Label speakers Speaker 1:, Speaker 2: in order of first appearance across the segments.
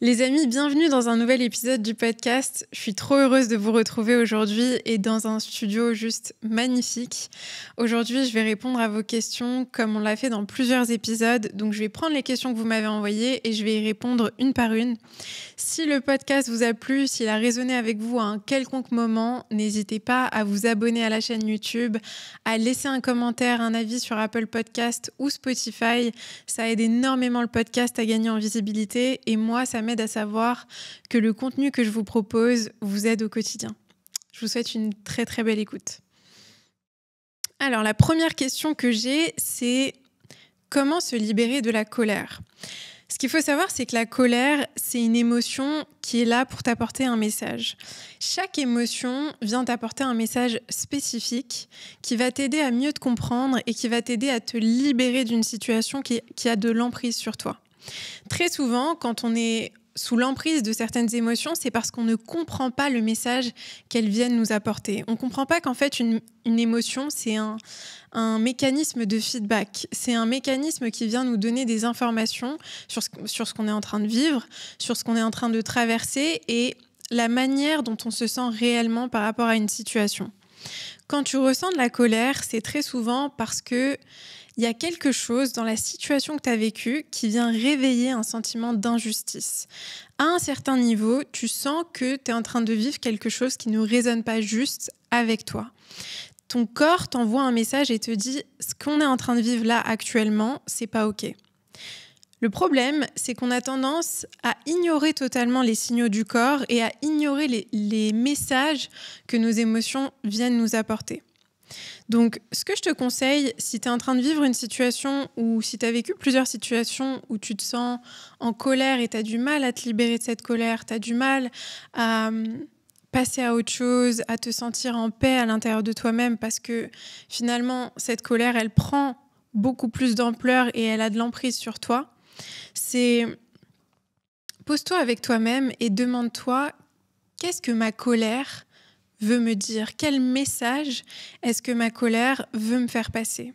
Speaker 1: Les amis, bienvenue dans un nouvel épisode du podcast. Je suis trop heureuse de vous retrouver aujourd'hui et dans un studio juste magnifique. Aujourd'hui, je vais répondre à vos questions comme on l'a fait dans plusieurs épisodes. Donc, je vais prendre les questions que vous m'avez envoyées et je vais y répondre une par une. Si le podcast vous a plu, s'il a résonné avec vous à un quelconque moment, n'hésitez pas à vous abonner à la chaîne YouTube, à laisser un commentaire, un avis sur Apple Podcast ou Spotify. Ça aide énormément le podcast à gagner en visibilité et moi, ça me m'aide à savoir que le contenu que je vous propose vous aide au quotidien. Je vous souhaite une très très belle écoute. Alors la première question que j'ai, c'est comment se libérer de la colère ce qu'il faut savoir, c'est que la colère, c'est une émotion qui est là pour t'apporter un message. Chaque émotion vient t'apporter un message spécifique qui va t'aider à mieux te comprendre et qui va t'aider à te libérer d'une situation qui, qui a de l'emprise sur toi. Très souvent, quand on est sous l'emprise de certaines émotions, c'est parce qu'on ne comprend pas le message qu'elles viennent nous apporter. On ne comprend pas qu'en fait, une, une émotion, c'est un, un, mécanisme de feedback. C'est un mécanisme qui vient nous donner des informations sur ce, sur ce qu'on est en train de vivre, sur ce qu'on est en train de traverser et la manière dont on se sent réellement par rapport à une situation. Quand tu ressens de la colère, c'est très souvent parce que il y a quelque chose dans la situation que tu as vécue qui vient réveiller un sentiment d'injustice. À un certain niveau, tu sens que tu es en train de vivre quelque chose qui ne résonne pas juste avec toi. Ton corps t'envoie un message et te dit ce qu'on est en train de vivre là actuellement, c'est pas OK. Le problème, c'est qu'on a tendance à ignorer totalement les signaux du corps et à ignorer les, les messages que nos émotions viennent nous apporter. Donc, ce que je te conseille, si tu es en train de vivre une situation ou si tu as vécu plusieurs situations où tu te sens en colère et tu as du mal à te libérer de cette colère, tu as du mal à hum, passer à autre chose, à te sentir en paix à l'intérieur de toi-même parce que finalement, cette colère, elle prend beaucoup plus d'ampleur et elle a de l'emprise sur toi. C'est pose-toi avec toi-même et demande-toi qu'est-ce que ma colère veut me dire Quel message est-ce que ma colère veut me faire passer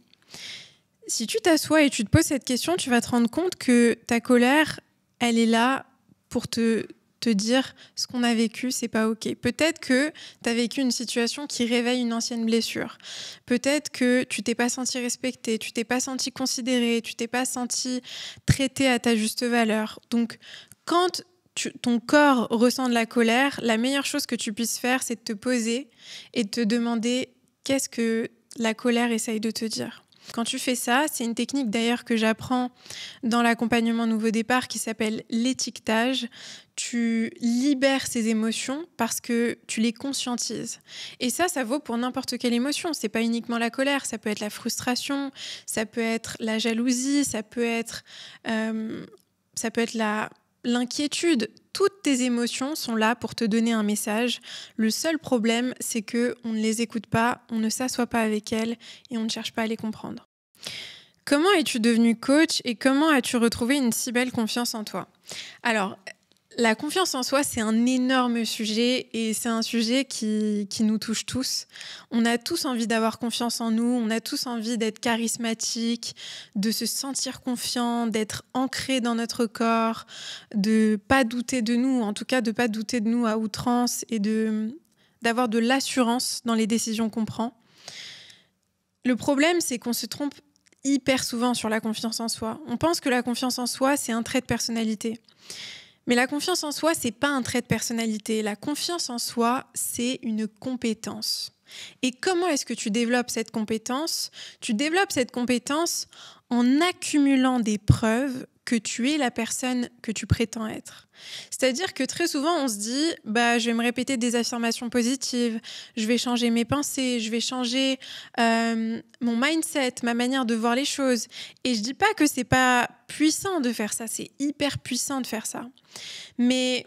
Speaker 1: Si tu t'assois et tu te poses cette question, tu vas te rendre compte que ta colère, elle est là pour te te dire ce qu'on a vécu, c'est pas ok. Peut-être que tu as vécu une situation qui réveille une ancienne blessure. Peut-être que tu t'es pas senti respecté, tu t'es pas senti considéré, tu t'es pas senti traité à ta juste valeur. Donc quand ton corps ressent de la colère, la meilleure chose que tu puisses faire, c'est de te poser et de te demander qu'est-ce que la colère essaye de te dire. Quand tu fais ça, c'est une technique d'ailleurs que j'apprends dans l'accompagnement Nouveau Départ qui s'appelle l'étiquetage. Tu libères ces émotions parce que tu les conscientises. Et ça, ça vaut pour n'importe quelle émotion. C'est pas uniquement la colère, ça peut être la frustration, ça peut être la jalousie, ça peut être, euh, ça peut être la l'inquiétude, toutes tes émotions sont là pour te donner un message. Le seul problème, c'est que on ne les écoute pas, on ne s'assoit pas avec elles et on ne cherche pas à les comprendre. Comment es-tu devenu coach et comment as-tu retrouvé une si belle confiance en toi Alors, la confiance en soi, c'est un énorme sujet et c'est un sujet qui, nous touche tous. On a tous envie d'avoir confiance en nous, on a tous envie d'être charismatique, de se sentir confiant, d'être ancré dans notre corps, de pas douter de nous, en tout cas de pas douter de nous à outrance et de d'avoir de l'assurance dans les décisions qu'on prend. Le problème, c'est qu'on se trompe hyper souvent sur la confiance en soi. On pense que la confiance en soi, c'est un trait de personnalité. Mais la confiance en soi, c'est pas un trait de personnalité. La confiance en soi, c'est une compétence. Et comment est-ce que tu développes cette compétence Tu développes cette compétence en accumulant des preuves que tu es la personne que tu prétends être. C'est-à-dire que très souvent, on se dit, bah, je vais me répéter des affirmations positives, je vais changer mes pensées, je vais changer euh, mon mindset, ma manière de voir les choses. Et je ne dis pas que c'est pas puissant de faire ça, c'est hyper puissant de faire ça, mais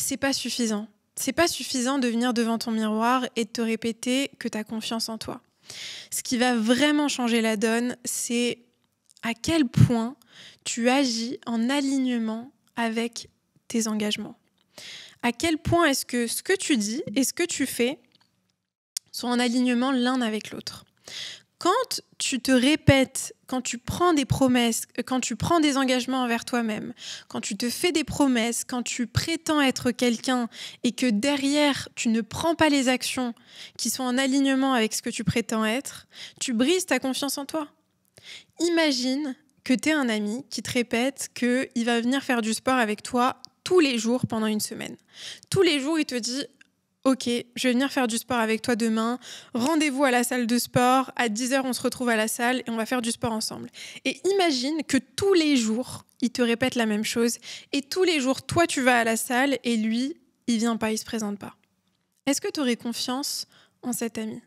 Speaker 1: c'est pas suffisant. C'est pas suffisant de venir devant ton miroir et de te répéter que tu as confiance en toi. Ce qui va vraiment changer la donne, c'est à quel point tu agis en alignement avec tes engagements À quel point est-ce que ce que tu dis et ce que tu fais sont en alignement l'un avec l'autre quand tu te répètes, quand tu prends des promesses, euh, quand tu prends des engagements envers toi-même, quand tu te fais des promesses, quand tu prétends être quelqu'un et que derrière tu ne prends pas les actions qui sont en alignement avec ce que tu prétends être, tu brises ta confiance en toi. Imagine que tu es un ami qui te répète qu'il va venir faire du sport avec toi tous les jours pendant une semaine. Tous les jours, il te dit Ok, je vais venir faire du sport avec toi demain. Rendez-vous à la salle de sport. À 10h, on se retrouve à la salle et on va faire du sport ensemble. Et imagine que tous les jours, il te répète la même chose. Et tous les jours, toi, tu vas à la salle et lui, il vient pas, il se présente pas. Est-ce que tu aurais confiance en cet ami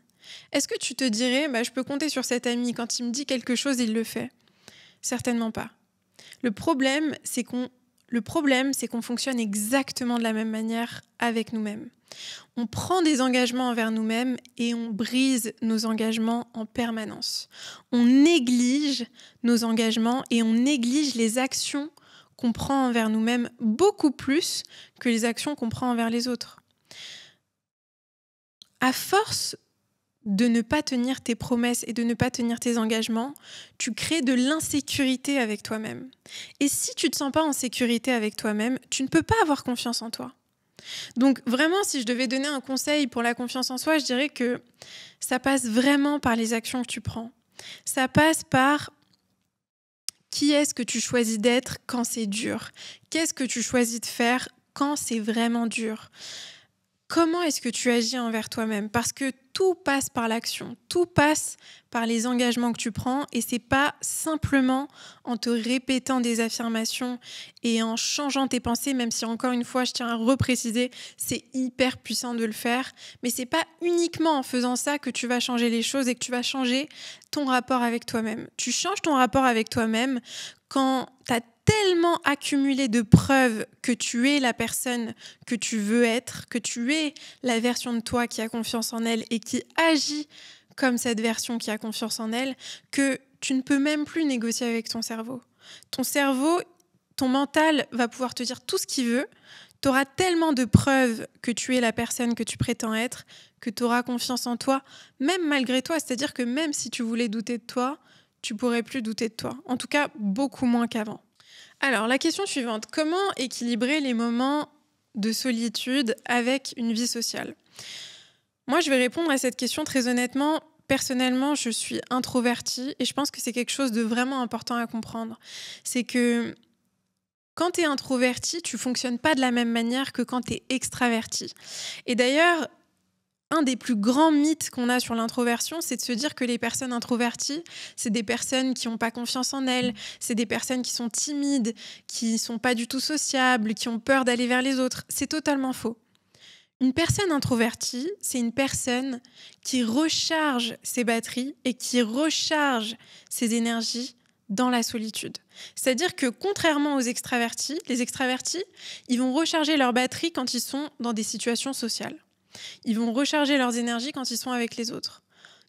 Speaker 1: Est-ce que tu te dirais bah, Je peux compter sur cet ami. Quand il me dit quelque chose, il le fait Certainement pas. Le problème, c'est qu'on le problème, c'est qu'on fonctionne exactement de la même manière avec nous-mêmes. On prend des engagements envers nous-mêmes et on brise nos engagements en permanence. On néglige nos engagements et on néglige les actions qu'on prend envers nous-mêmes beaucoup plus que les actions qu'on prend envers les autres. À force de ne pas tenir tes promesses et de ne pas tenir tes engagements, tu crées de l'insécurité avec toi-même. Et si tu ne te sens pas en sécurité avec toi-même, tu ne peux pas avoir confiance en toi. Donc vraiment, si je devais donner un conseil pour la confiance en soi, je dirais que ça passe vraiment par les actions que tu prends. Ça passe par qui est-ce que tu choisis d'être quand c'est dur Qu'est-ce que tu choisis de faire quand c'est vraiment dur comment est-ce que tu agis envers toi-même Parce que tout passe par l'action, tout passe par les engagements que tu prends et c'est pas simplement en te répétant des affirmations et en changeant tes pensées même si encore une fois je tiens à repréciser, c'est hyper puissant de le faire, mais c'est pas uniquement en faisant ça que tu vas changer les choses et que tu vas changer ton rapport avec toi-même. Tu changes ton rapport avec toi-même quand tu as tellement accumulé de preuves que tu es la personne que tu veux être, que tu es la version de toi qui a confiance en elle et qui agit comme cette version qui a confiance en elle, que tu ne peux même plus négocier avec ton cerveau. Ton cerveau, ton mental va pouvoir te dire tout ce qu'il veut. Tu auras tellement de preuves que tu es la personne que tu prétends être, que tu auras confiance en toi, même malgré toi. C'est-à-dire que même si tu voulais douter de toi, tu pourrais plus douter de toi. En tout cas, beaucoup moins qu'avant. Alors, la question suivante, comment équilibrer les moments de solitude avec une vie sociale Moi, je vais répondre à cette question très honnêtement. Personnellement, je suis introvertie et je pense que c'est quelque chose de vraiment important à comprendre. C'est que quand tu es introverti, tu fonctionnes pas de la même manière que quand tu es extraverti. Et d'ailleurs, un des plus grands mythes qu'on a sur l'introversion, c'est de se dire que les personnes introverties, c'est des personnes qui n'ont pas confiance en elles, c'est des personnes qui sont timides, qui ne sont pas du tout sociables, qui ont peur d'aller vers les autres. C'est totalement faux. Une personne introvertie, c'est une personne qui recharge ses batteries et qui recharge ses énergies dans la solitude. C'est-à-dire que contrairement aux extravertis, les extravertis, ils vont recharger leurs batteries quand ils sont dans des situations sociales. Ils vont recharger leurs énergies quand ils sont avec les autres.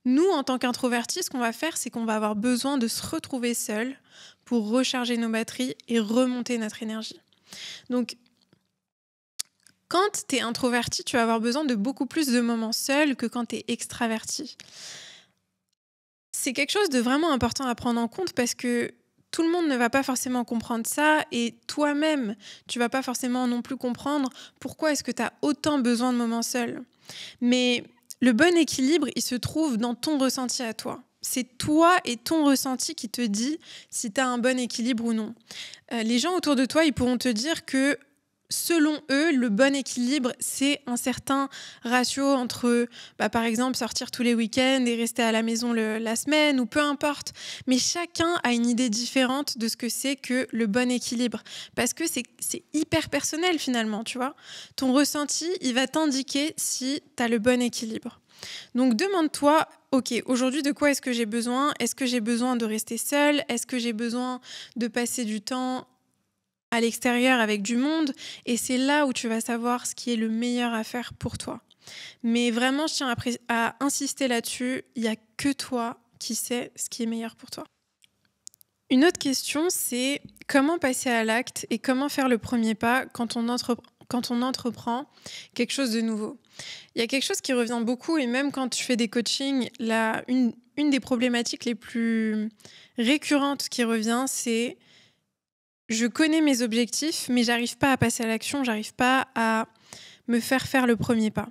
Speaker 1: Nous, en tant qu'introvertis, ce qu'on va faire, c'est qu'on va avoir besoin de se retrouver seul pour recharger nos batteries et remonter notre énergie. Donc, quand tu es introverti, tu vas avoir besoin de beaucoup plus de moments seuls que quand tu es extraverti. C'est quelque chose de vraiment important à prendre en compte parce que tout le monde ne va pas forcément comprendre ça et toi-même, tu vas pas forcément non plus comprendre pourquoi est-ce que tu as autant besoin de moments seuls. Mais le bon équilibre, il se trouve dans ton ressenti à toi. C'est toi et ton ressenti qui te dit si tu as un bon équilibre ou non. Euh, les gens autour de toi, ils pourront te dire que selon eux, le bon équilibre, c'est un certain ratio entre, bah, par exemple, sortir tous les week-ends et rester à la maison la semaine, ou peu importe. Mais chacun a une idée différente de ce que c'est que le bon équilibre. Parce que c'est hyper personnel finalement, tu vois. Ton ressenti, il va t'indiquer si tu as le bon équilibre. Donc demande-toi, ok, aujourd'hui de quoi est-ce que j'ai besoin Est-ce que j'ai besoin de rester seule Est-ce que j'ai besoin de passer du temps à l'extérieur avec du monde et c'est là où tu vas savoir ce qui est le meilleur à faire pour toi. Mais vraiment, je tiens à, insister là-dessus, il n'y a que toi qui sais ce qui est meilleur pour toi. Une autre question, c'est comment passer à l'acte et comment faire le premier pas quand on, entreprend quelque chose de nouveau. Il y a quelque chose qui revient beaucoup, et même quand tu fais des coachings, là, une des problématiques les plus récurrentes qui revient, c'est je connais mes objectifs, mais j'arrive pas à passer à l'action, j'arrive pas à me faire faire le premier pas.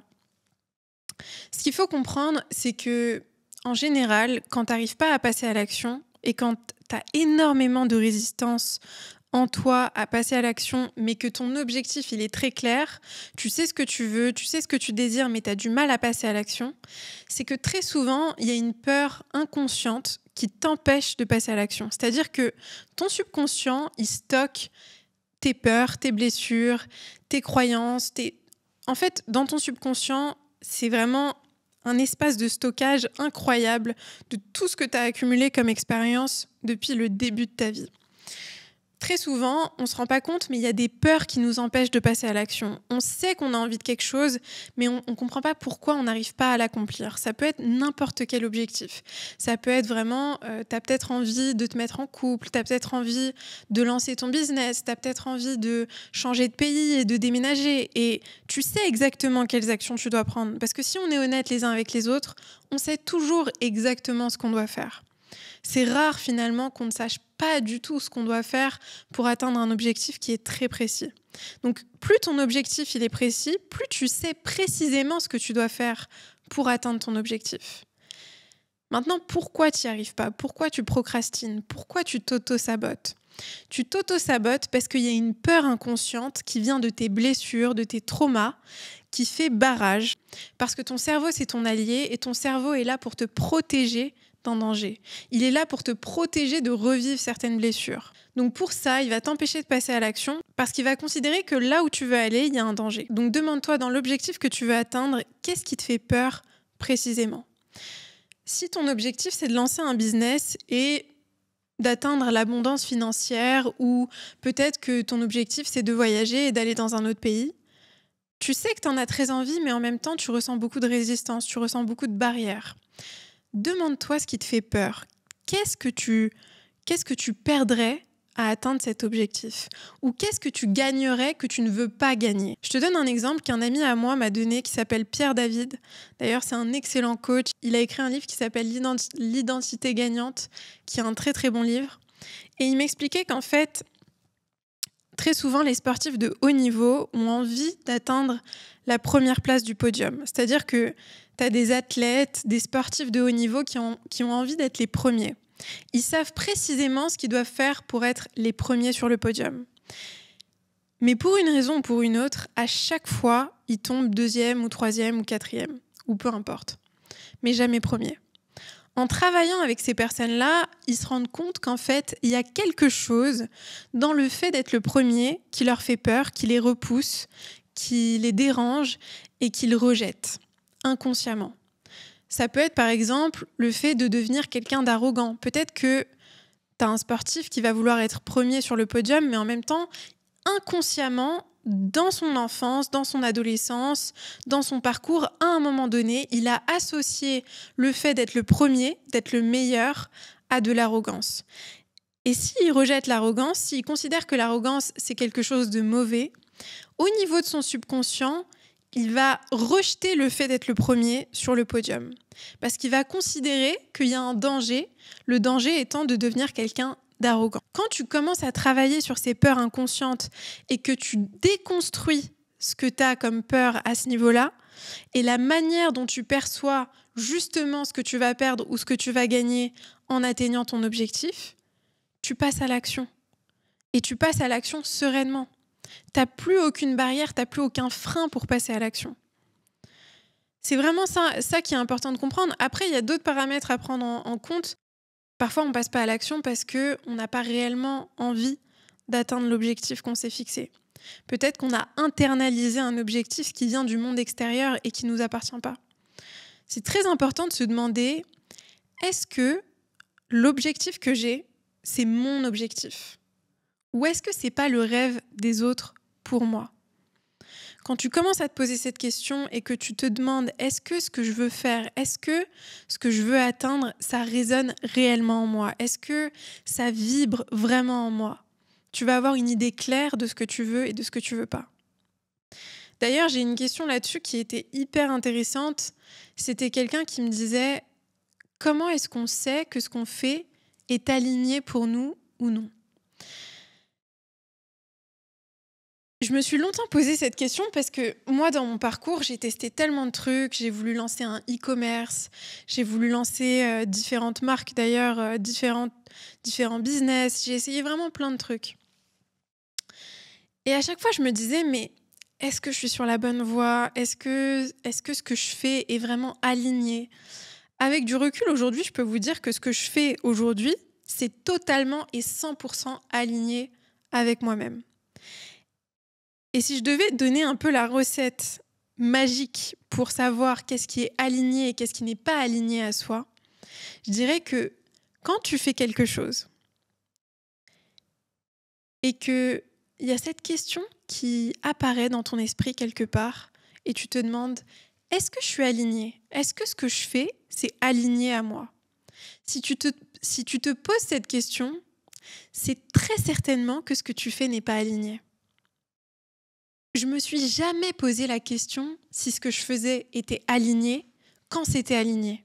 Speaker 1: Ce qu'il faut comprendre, c'est que en général, quand tu n'arrives pas à passer à l'action et quand tu as énormément de résistance en toi à passer à l'action, mais que ton objectif, il est très clair, tu sais ce que tu veux, tu sais ce que tu désires, mais tu as du mal à passer à l'action, c'est que très souvent, il y a une peur inconsciente qui t'empêche de passer à l'action. C'est-à-dire que ton subconscient, il stocke tes peurs, tes blessures, tes croyances. Tes... En fait, dans ton subconscient, c'est vraiment un espace de stockage incroyable de tout ce que tu as accumulé comme expérience depuis le début de ta vie. Très souvent, on ne se rend pas compte, mais il y a des peurs qui nous empêchent de passer à l'action. On sait qu'on a envie de quelque chose, mais on ne comprend pas pourquoi on n'arrive pas à l'accomplir. Ça peut être n'importe quel objectif. Ça peut être vraiment, euh, tu as peut-être envie de te mettre en couple, tu as peut-être envie de lancer ton business, tu as peut-être envie de changer de pays et de déménager. Et tu sais exactement quelles actions tu dois prendre. Parce que si on est honnête les uns avec les autres, on sait toujours exactement ce qu'on doit faire. C'est rare finalement qu'on ne sache pas du tout ce qu'on doit faire pour atteindre un objectif qui est très précis. Donc plus ton objectif il est précis, plus tu sais précisément ce que tu dois faire pour atteindre ton objectif. Maintenant, pourquoi tu n'y arrives pas Pourquoi tu procrastines Pourquoi tu t'auto-sabotes Tu t'auto-sabotes parce qu'il y a une peur inconsciente qui vient de tes blessures, de tes traumas, qui fait barrage. Parce que ton cerveau, c'est ton allié et ton cerveau est là pour te protéger en danger. Il est là pour te protéger de revivre certaines blessures. Donc pour ça, il va t'empêcher de passer à l'action parce qu'il va considérer que là où tu veux aller, il y a un danger. Donc demande-toi dans l'objectif que tu veux atteindre, qu'est-ce qui te fait peur précisément Si ton objectif, c'est de lancer un business et d'atteindre l'abondance financière ou peut-être que ton objectif, c'est de voyager et d'aller dans un autre pays, tu sais que tu en as très envie, mais en même temps, tu ressens beaucoup de résistance, tu ressens beaucoup de barrières demande-toi ce qui te fait peur. Qu'est-ce que tu, qu'est-ce que tu perdrais à atteindre cet objectif Ou qu'est-ce que tu gagnerais que tu ne veux pas gagner Je te donne un exemple qu'un ami à moi m'a donné qui s'appelle Pierre David. D'ailleurs, c'est un excellent coach. Il a écrit un livre qui s'appelle L'identité gagnante, qui est un très très bon livre. Et il m'expliquait qu'en fait, très souvent, les sportifs de haut niveau ont envie d'atteindre la première place du podium. C'est-à-dire que tu as des athlètes, des sportifs de haut niveau qui ont, envie d'être les premiers. Ils savent précisément ce qu'ils doivent faire pour être les premiers sur le podium. Mais pour une raison ou pour une autre, à chaque fois, ils tombent deuxième ou troisième ou quatrième, ou peu importe, mais jamais premier. En travaillant avec ces personnes-là, ils se rendent compte qu'en fait, il y a quelque chose dans le fait d'être le premier qui leur fait peur, qui les repousse, qui les dérange et qui les rejette inconsciemment. Ça peut être par exemple le fait de devenir quelqu'un d'arrogant. Peut-être que tu as un sportif qui va vouloir être premier sur le podium, mais en même temps, inconsciemment, dans son enfance, dans son adolescence, dans son parcours, à un moment donné, il a associé le fait d'être le premier, d'être le meilleur, à de l'arrogance. Et s'il rejette l'arrogance, s'il considère que l'arrogance, c'est quelque chose de mauvais, au niveau de son subconscient, il va rejeter le fait d'être le premier sur le podium. Parce qu'il va considérer qu'il y a un danger, le danger étant de devenir quelqu'un d'arrogant. Quand tu commences à travailler sur ces peurs inconscientes et que tu déconstruis ce que tu as comme peur à ce niveau-là, et la manière dont tu perçois justement ce que tu vas perdre ou ce que tu vas gagner en atteignant ton objectif, tu passes à l'action. Et tu passes à l'action sereinement n'as plus aucune barrière, t'as plus aucun frein pour passer à l'action. C'est vraiment ça, qui est important de comprendre. Après, il y a d'autres paramètres à prendre en, compte. Parfois, on passe pas à l'action parce que on n'a pas réellement envie d'atteindre l'objectif qu'on s'est fixé. Peut-être qu'on a internalisé un objectif qui vient du monde extérieur et qui ne nous appartient pas. C'est très important de se demander est-ce que l'objectif que j'ai, c'est mon objectif ou est-ce que c'est pas le rêve des autres pour moi Quand tu commences à te poser cette question et que tu te demandes est-ce que ce que je veux faire, est-ce que ce que je veux atteindre, ça résonne réellement en moi Est-ce que ça vibre vraiment en moi Tu vas avoir une idée claire de ce que tu veux et de ce que tu veux pas. D'ailleurs, j'ai une question là-dessus qui était hyper intéressante. C'était quelqu'un qui me disait comment est-ce qu'on sait que ce qu'on fait est aligné pour nous ou non Je me suis longtemps posé cette question parce que moi, dans mon parcours, j'ai testé tellement de trucs. J'ai voulu lancer un e-commerce, j'ai voulu lancer euh, différentes marques d'ailleurs, euh, différents, différents business. J'ai essayé vraiment plein de trucs. Et à chaque fois, je me disais, mais est-ce que je suis sur la bonne voie Est-ce que, est que ce que je fais est vraiment aligné Avec du recul aujourd'hui, je peux vous dire que ce que je fais aujourd'hui, c'est totalement et 100% aligné avec moi-même. Et si je devais donner un peu la recette magique pour savoir qu'est-ce qui est aligné et qu'est-ce qui n'est pas aligné à soi, je dirais que quand tu fais quelque chose et qu'il y a cette question qui apparaît dans ton esprit quelque part et tu te demandes est-ce que je suis aligné Est-ce que ce que je fais, c'est aligné à moi si tu, te, si tu te poses cette question, c'est très certainement que ce que tu fais n'est pas aligné je me suis jamais posé la question si ce que je faisais était aligné, quand c'était aligné.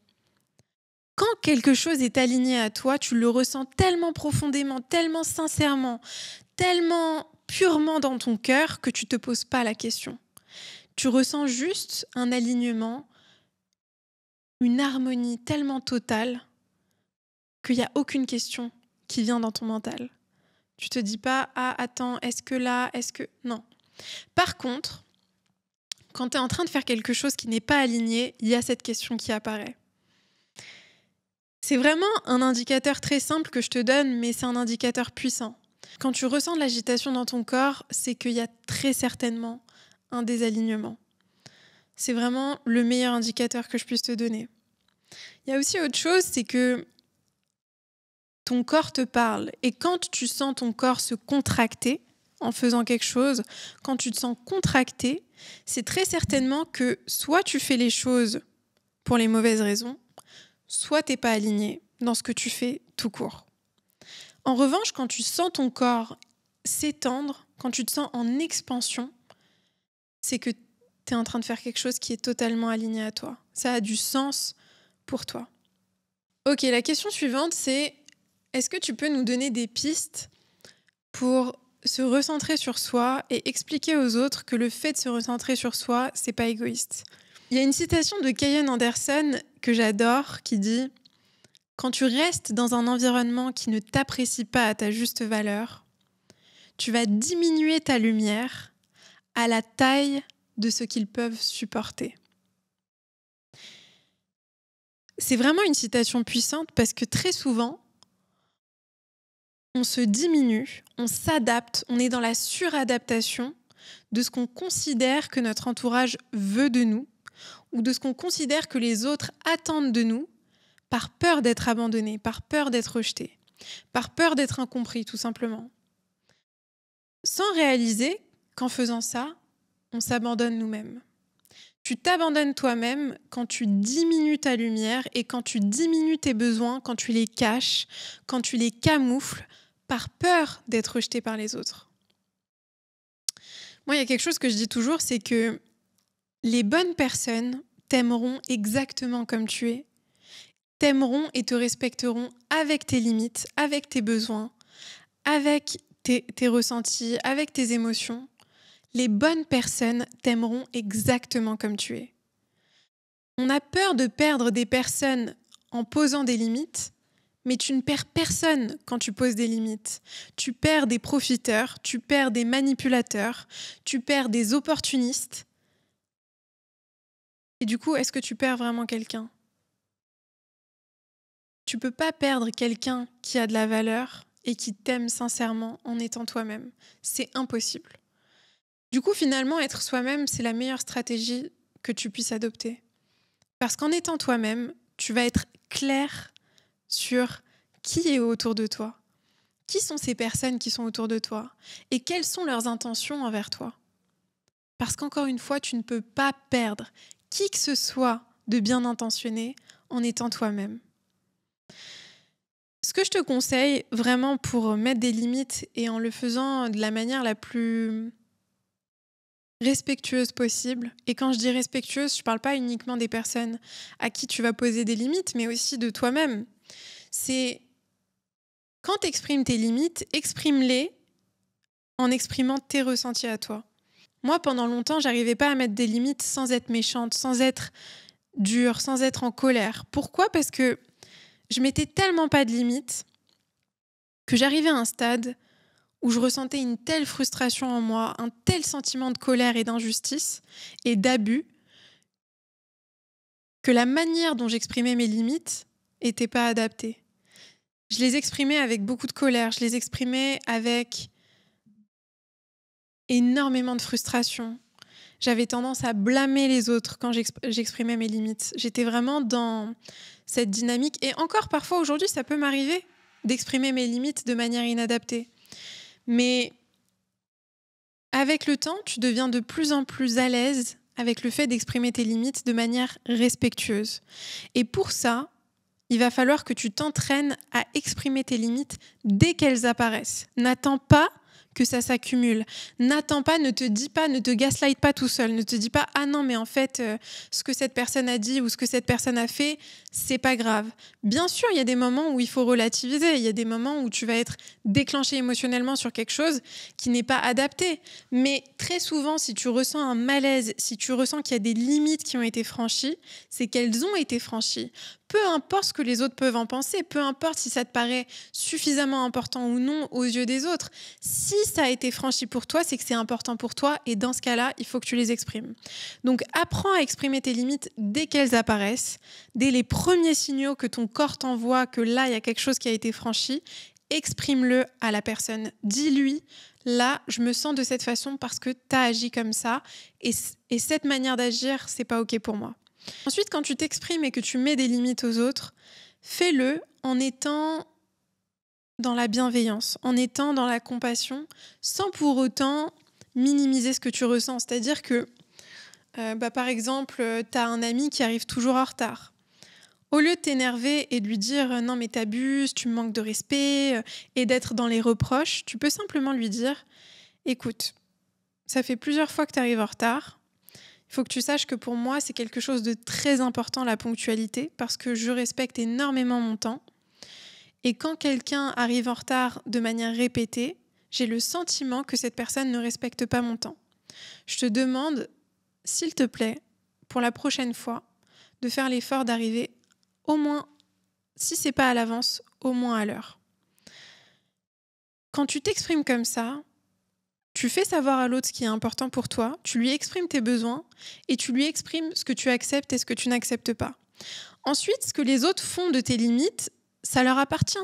Speaker 1: Quand quelque chose est aligné à toi, tu le ressens tellement profondément, tellement sincèrement, tellement purement dans ton cœur que tu te poses pas la question. Tu ressens juste un alignement, une harmonie tellement totale qu'il n'y a aucune question qui vient dans ton mental. Tu te dis pas ah attends est-ce que là est-ce que non par contre, quand tu es en train de faire quelque chose qui n'est pas aligné, il y a cette question qui apparaît. C'est vraiment un indicateur très simple que je te donne, mais c'est un indicateur puissant. Quand tu ressens de l'agitation dans ton corps, c'est qu'il y a très certainement un désalignement. C'est vraiment le meilleur indicateur que je puisse te donner. Il y a aussi autre chose, c'est que ton corps te parle. Et quand tu sens ton corps se contracter, en faisant quelque chose, quand tu te sens contracté, c'est très certainement que soit tu fais les choses pour les mauvaises raisons, soit t'es pas aligné dans ce que tu fais tout court. En revanche, quand tu sens ton corps s'étendre, quand tu te sens en expansion, c'est que tu es en train de faire quelque chose qui est totalement aligné à toi. Ça a du sens pour toi. Ok, la question suivante, c'est est-ce que tu peux nous donner des pistes pour se recentrer sur soi et expliquer aux autres que le fait de se recentrer sur soi, c'est pas égoïste. Il y a une citation de Kayen Anderson que j'adore qui dit Quand tu restes dans un environnement qui ne t'apprécie pas à ta juste valeur, tu vas diminuer ta lumière à la taille de ce qu'ils peuvent supporter. C'est vraiment une citation puissante parce que très souvent, on se diminue, on s'adapte, on est dans la suradaptation de ce qu'on considère que notre entourage veut de nous ou de ce qu'on considère que les autres attendent de nous par peur d'être abandonné, par peur d'être rejeté, par peur d'être incompris tout simplement. Sans réaliser qu'en faisant ça, on s'abandonne nous-mêmes. Tu t'abandonnes toi-même quand tu diminues ta lumière et quand tu diminues tes besoins, quand tu les caches, quand tu les camoufles, par peur d'être rejeté par les autres. Moi, il y a quelque chose que je dis toujours, c'est que les bonnes personnes t'aimeront exactement comme tu es, t'aimeront et te respecteront avec tes limites, avec tes besoins, avec tes, tes ressentis, avec tes émotions. Les bonnes personnes t'aimeront exactement comme tu es. On a peur de perdre des personnes en posant des limites, mais tu ne perds personne quand tu poses des limites. Tu perds des profiteurs, tu perds des manipulateurs, tu perds des opportunistes. Et du coup, est-ce que tu perds vraiment quelqu'un Tu peux pas perdre quelqu'un qui a de la valeur et qui t'aime sincèrement en étant toi-même. C'est impossible. Du coup, finalement, être soi-même, c'est la meilleure stratégie que tu puisses adopter. Parce qu'en étant toi-même, tu vas être clair sur qui est autour de toi, qui sont ces personnes qui sont autour de toi et quelles sont leurs intentions envers toi. Parce qu'encore une fois, tu ne peux pas perdre qui que ce soit de bien intentionné en étant toi-même. Ce que je te conseille vraiment pour mettre des limites et en le faisant de la manière la plus respectueuse possible. Et quand je dis respectueuse, je ne parle pas uniquement des personnes à qui tu vas poser des limites, mais aussi de toi-même, c'est quand tu exprimes tes limites, exprime-les en exprimant tes ressentis à toi. Moi, pendant longtemps, j'arrivais pas à mettre des limites sans être méchante, sans être dure, sans être en colère. Pourquoi Parce que je mettais tellement pas de limites que j'arrivais à un stade où je ressentais une telle frustration en moi, un tel sentiment de colère et d'injustice et d'abus, que la manière dont j'exprimais mes limites n'était pas adaptée je les exprimais avec beaucoup de colère, je les exprimais avec énormément de frustration. J'avais tendance à blâmer les autres quand j'exprimais mes limites. J'étais vraiment dans cette dynamique. Et encore parfois aujourd'hui, ça peut m'arriver d'exprimer mes limites de manière inadaptée. Mais avec le temps, tu deviens de plus en plus à l'aise avec le fait d'exprimer tes limites de manière respectueuse. Et pour ça, il va falloir que tu t'entraînes à exprimer tes limites dès qu'elles apparaissent. N'attends pas que ça s'accumule. N'attends pas, ne te dis pas, ne te gaslight pas tout seul. Ne te dis pas ah non mais en fait euh, ce que cette personne a dit ou ce que cette personne a fait, c'est pas grave. Bien sûr, il y a des moments où il faut relativiser, il y a des moments où tu vas être déclenché émotionnellement sur quelque chose qui n'est pas adapté. Mais très souvent si tu ressens un malaise, si tu ressens qu'il y a des limites qui ont été franchies, c'est qu'elles ont été franchies peu importe ce que les autres peuvent en penser, peu importe si ça te paraît suffisamment important ou non aux yeux des autres, si ça a été franchi pour toi, c'est que c'est important pour toi et dans ce cas-là, il faut que tu les exprimes. Donc apprends à exprimer tes limites dès qu'elles apparaissent, dès les premiers signaux que ton corps t'envoie que là, il y a quelque chose qui a été franchi, exprime-le à la personne, dis-lui là, je me sens de cette façon parce que tu as agi comme ça et, et cette manière d'agir, c'est pas OK pour moi. Ensuite, quand tu t'exprimes et que tu mets des limites aux autres, fais-le en étant dans la bienveillance, en étant dans la compassion, sans pour autant minimiser ce que tu ressens. C'est-à-dire que, euh, bah, par exemple, euh, tu as un ami qui arrive toujours en retard. Au lieu de t'énerver et de lui dire euh, non mais t'abuses, tu me manques de respect et d'être dans les reproches, tu peux simplement lui dire écoute, ça fait plusieurs fois que tu arrives en retard, il faut que tu saches que pour moi, c'est quelque chose de très important, la ponctualité, parce que je respecte énormément mon temps. Et quand quelqu'un arrive en retard de manière répétée, j'ai le sentiment que cette personne ne respecte pas mon temps. Je te demande, s'il te plaît, pour la prochaine fois, de faire l'effort d'arriver au moins, si c'est pas à l'avance, au moins à l'heure. Quand tu t'exprimes comme ça, tu fais savoir à l'autre ce qui est important pour toi, tu lui exprimes tes besoins et tu lui exprimes ce que tu acceptes et ce que tu n'acceptes pas. Ensuite, ce que les autres font de tes limites, ça leur appartient.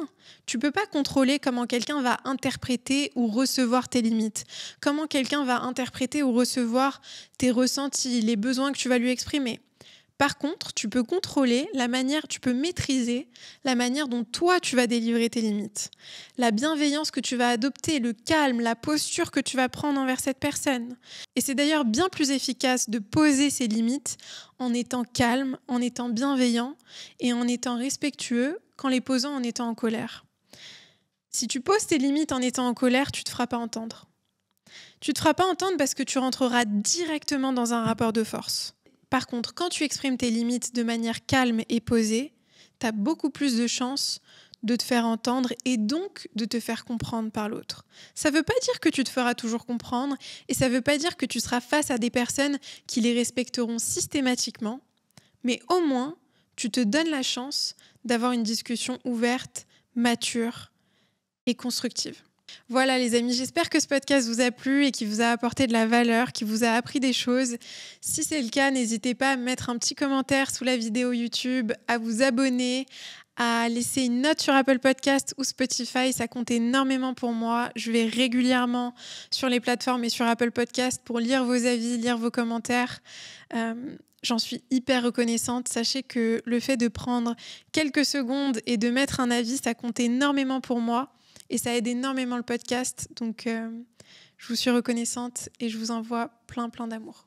Speaker 1: Tu peux pas contrôler comment quelqu'un va interpréter ou recevoir tes limites, comment quelqu'un va interpréter ou recevoir tes ressentis, les besoins que tu vas lui exprimer. Par contre, tu peux contrôler la manière, tu peux maîtriser la manière dont toi tu vas délivrer tes limites. La bienveillance que tu vas adopter, le calme, la posture que tu vas prendre envers cette personne. Et c'est d'ailleurs bien plus efficace de poser ses limites en étant calme, en étant bienveillant et en étant respectueux qu'en les posant en étant en colère. Si tu poses tes limites en étant en colère, tu te feras pas entendre. Tu te feras pas entendre parce que tu rentreras directement dans un rapport de force. Par contre, quand tu exprimes tes limites de manière calme et posée, tu as beaucoup plus de chances de te faire entendre et donc de te faire comprendre par l'autre. Ça ne veut pas dire que tu te feras toujours comprendre et ça ne veut pas dire que tu seras face à des personnes qui les respecteront systématiquement, mais au moins, tu te donnes la chance d'avoir une discussion ouverte, mature et constructive. Voilà les amis, j'espère que ce podcast vous a plu et qu'il vous a apporté de la valeur, qu'il vous a appris des choses. Si c'est le cas, n'hésitez pas à mettre un petit commentaire sous la vidéo YouTube, à vous abonner, à laisser une note sur Apple Podcast ou Spotify. Ça compte énormément pour moi. Je vais régulièrement sur les plateformes et sur Apple Podcast pour lire vos avis, lire vos commentaires. Euh, j'en suis hyper reconnaissante. Sachez que le fait de prendre quelques secondes et de mettre un avis, ça compte énormément pour moi. Et ça aide énormément le podcast. Donc, euh, je vous suis reconnaissante et je vous envoie plein, plein d'amour.